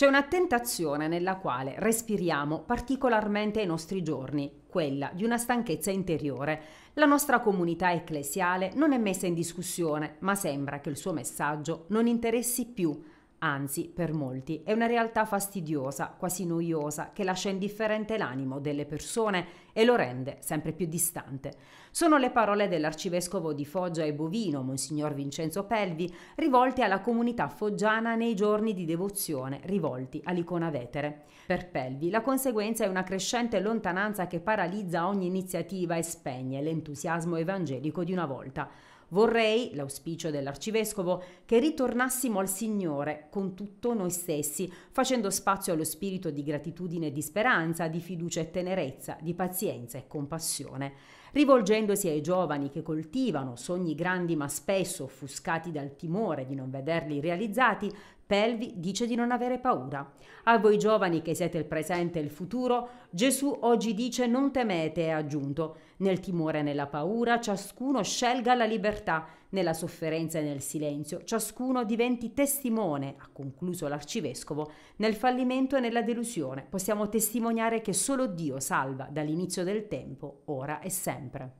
C'è una tentazione nella quale respiriamo particolarmente ai nostri giorni, quella di una stanchezza interiore. La nostra comunità ecclesiale non è messa in discussione, ma sembra che il suo messaggio non interessi più anzi per molti è una realtà fastidiosa, quasi noiosa, che lascia indifferente l'animo delle persone e lo rende sempre più distante. Sono le parole dell'arcivescovo di Foggia e Bovino, Monsignor Vincenzo Pelvi, rivolte alla comunità foggiana nei giorni di devozione rivolti all'icona vetere. Per Pelvi la conseguenza è una crescente lontananza che paralizza ogni iniziativa e spegne l'entusiasmo evangelico di una volta. Vorrei, l'auspicio dell'arcivescovo, che ritornassimo al Signore con tutto noi stessi, facendo spazio allo spirito di gratitudine e di speranza, di fiducia e tenerezza, di pazienza e compassione. Rivolgendosi ai giovani che coltivano sogni grandi ma spesso offuscati dal timore di non vederli realizzati, Pelvi dice di non avere paura. A voi giovani che siete il presente e il futuro, Gesù oggi dice non temete e aggiunto, nel timore e nella paura ciascuno scelga la libertà, nella sofferenza e nel silenzio, ciascuno diventi testimone, ha concluso l'arcivescovo, nel fallimento e nella delusione. Possiamo testimoniare che solo Dio salva dall'inizio del tempo, ora e sempre.